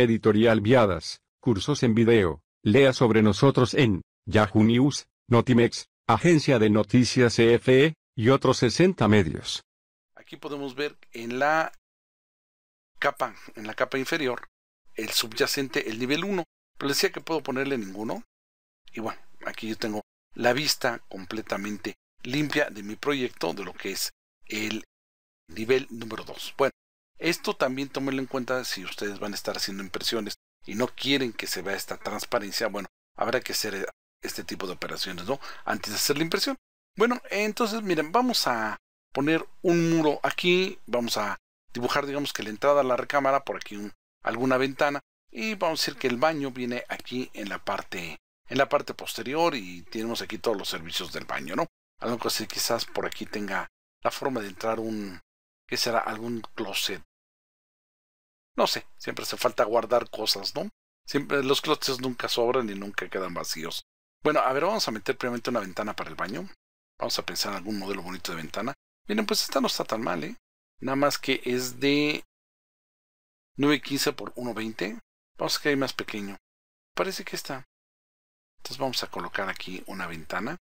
Editorial Viadas, cursos en video, lea sobre nosotros en Yahoo News, Notimex, Agencia de Noticias EFE, e, y otros 60 medios. Aquí podemos ver en la capa, en la capa inferior, el subyacente, el nivel 1. Pero decía que puedo ponerle ninguno. Y bueno, aquí yo tengo la vista completamente limpia de mi proyecto, de lo que es el nivel número 2. Bueno, esto también tómelo en cuenta si ustedes van a estar haciendo impresiones y no quieren que se vea esta transparencia, bueno, habrá que hacer eh, este tipo de operaciones, ¿no? Antes de hacer la impresión. Bueno, entonces miren, vamos a poner un muro aquí, vamos a dibujar, digamos que la entrada a la recámara, por aquí alguna ventana, y vamos a decir que el baño viene aquí en la parte en la parte posterior y tenemos aquí todos los servicios del baño, ¿no? Algo así quizás por aquí tenga la forma de entrar un, que será algún closet no sé, siempre hace falta guardar cosas, ¿no? Siempre los closets nunca sobran y nunca quedan vacíos. Bueno, a ver, vamos a meter previamente una ventana para el baño. Vamos a pensar en algún modelo bonito de ventana. Miren, pues esta no está tan mal, ¿eh? Nada más que es de 9.15 por 1.20. Vamos a que hay más pequeño. Parece que está. Entonces vamos a colocar aquí una ventana.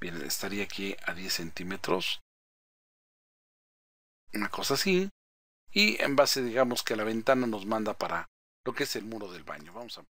Bien, estaría aquí a 10 centímetros. Una cosa así y en base digamos que la ventana nos manda para lo que es el muro del baño. Vamos a